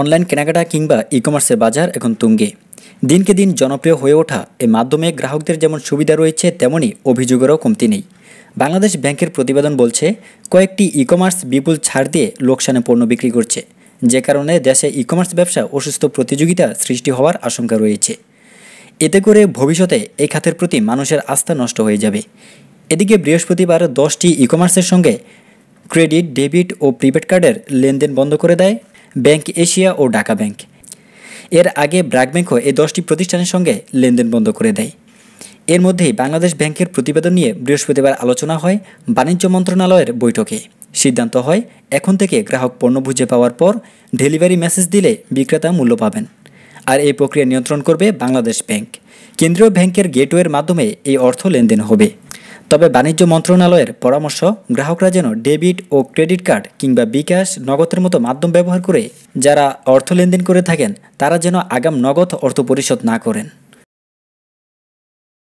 online কেনাকাটা কিংবা ই কমার্সের বাজার এখন তুঙ্গে দিনকে দিন জনপ্রিয় হয়ে ওঠা এ মাধ্যমে গ্রাহকদের যেমন সুবিধা রয়েছে তেমনই অভিযোগেরও কমতি নেই বাংলাদেশ ব্যাংকের প্রতিবেদন বলছে কয়েকটি ই কমার্স বিপুল ছাড় দিয়ে লোকসানে পণ্য বিক্রি করছে যে কারণে দেশে ই কমার্স ব্যবসা অসুস্থ প্রতিযোগিতা সৃষ্টি হওয়ার আশঙ্কা রয়েছে এতে করে ভবিষ্যতে এই খাতের প্রতি মানুষের আস্থা নষ্ট হয়ে যাবে এদিকে বৃহস্পতিবার দশটি ই কমার্সের সঙ্গে ক্রেডিট ডেবিট ও প্রিপেড কার্ডের লেনদেন বন্ধ করে দেয় ব্যাংক এশিয়া ও ঢাকা ব্যাংক এর আগে ব্র্যাক ব্যাংকও এই দশটি প্রতিষ্ঠানের সঙ্গে লেনদেন বন্ধ করে দেয় এর মধ্যেই বাংলাদেশ ব্যাংকের প্রতিবেদন নিয়ে বৃহস্পতিবার আলোচনা হয় বাণিজ্য মন্ত্রণালয়ের বৈঠকে সিদ্ধান্ত হয় এখন থেকে গ্রাহক পণ্য বুঝে পাওয়ার পর ডেলিভারি মেসেজ দিলে বিক্রেতা মূল্য পাবেন আর এই প্রক্রিয়া নিয়ন্ত্রণ করবে বাংলাদেশ ব্যাংক কেন্দ্রীয় ব্যাংকের গেটওয়ের মাধ্যমে এই অর্থ লেনদেন হবে তবে বাণিজ্য মন্ত্রণালয়ের পরামর্শ গ্রাহকরা যেন ডেবিট ও ক্রেডিট কার্ড কিংবা বিকাশ নগদের মতো মাধ্যম ব্যবহার করে যারা অর্থ লেনদেন করে থাকেন তারা যেন আগাম নগদ অর্থ পরিশোধ না করেন